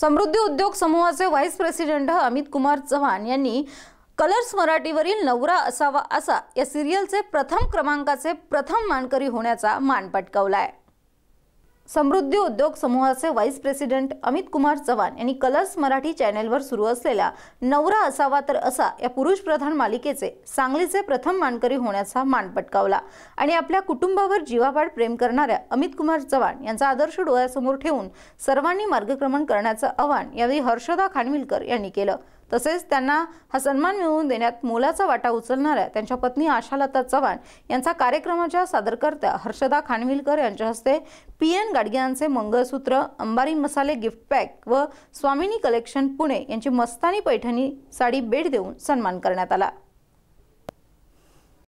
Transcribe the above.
समृद्धी उद्योग समूहाचे vice president Amit Kumar Chavan यांनी कलर्स मराठीवरील नवरा असावा असा या सिरियलचे प्रथम क्रमांकाचे प्रथम मानकरी होण्याचा मान पटकावला आहे समृद्धी उद्योग समूहाचे व्हाईस प्रेसिडेंट अमित कुमार चव्हाण यांनी कलर्स मराठी चॅनेलवर सुरू असलेल्या नवरा असावा तर असा या पुरुष प्रधान मालिकेचे सांगलीचे प्रथम मानकरी होण्याचा मान पटकावला आणि आपल्या कुटुंबावर जीवापाड प्रेम करणाऱ्या अमित कुमार चव्हाण यांचा आदर्श डोळ्यासमोर ठेवून सर्वांनी मार्गक्रमण करण्याचं आवाहन यावेळी हर्षदा खानविलकर यांनी केलं तसेच त्यांना हा सन्मान मिळवून देण्यात मोलाचा वाटा उचलणाऱ्या त्यांच्या पत्नी आशालता चव्हाण यांचा कार्यक्रमाच्या सादरकर्त्या हर्षदा खानविलकर यांच्या हस्ते पी एन गाडगियांचे मंगळसूत्र अंबारी मसाले गिफ्ट पॅक व स्वामिनी कलेक्शन पुणे यांची मस्तानी पैठणी साडी भेट देऊन सन्मान करण्यात आला